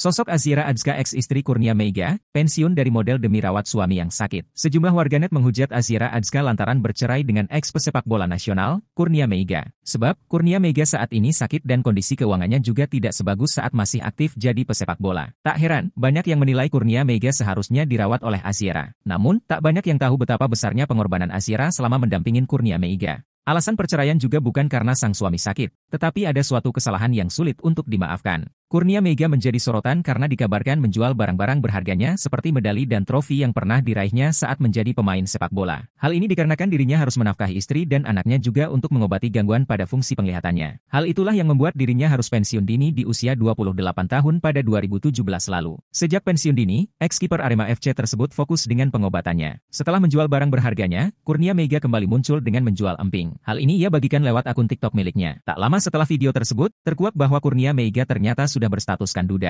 Sosok Azira Adzka ex-istri Kurnia Mega, pensiun dari model demi rawat suami yang sakit. Sejumlah warganet menghujat Azira Adzka lantaran bercerai dengan ex-pesepak bola nasional, Kurnia Mega, Sebab, Kurnia Mega saat ini sakit dan kondisi keuangannya juga tidak sebagus saat masih aktif jadi pesepak bola. Tak heran, banyak yang menilai Kurnia Mega seharusnya dirawat oleh Azira. Namun, tak banyak yang tahu betapa besarnya pengorbanan Azira selama mendampingin Kurnia Mega. Alasan perceraian juga bukan karena sang suami sakit, tetapi ada suatu kesalahan yang sulit untuk dimaafkan. Kurnia Mega menjadi sorotan karena dikabarkan menjual barang-barang berharganya seperti medali dan trofi yang pernah diraihnya saat menjadi pemain sepak bola. Hal ini dikarenakan dirinya harus menafkahi istri dan anaknya juga untuk mengobati gangguan pada fungsi penglihatannya. Hal itulah yang membuat dirinya harus pensiun dini di usia 28 tahun pada 2017 lalu. Sejak pensiun dini, ex-kiper Arema FC tersebut fokus dengan pengobatannya. Setelah menjual barang berharganya, Kurnia Mega kembali muncul dengan menjual emping. Hal ini ia bagikan lewat akun TikTok miliknya. Tak lama setelah video tersebut, terkuak bahwa Kurnia Mega ternyata sudah sudah berstatuskan duda.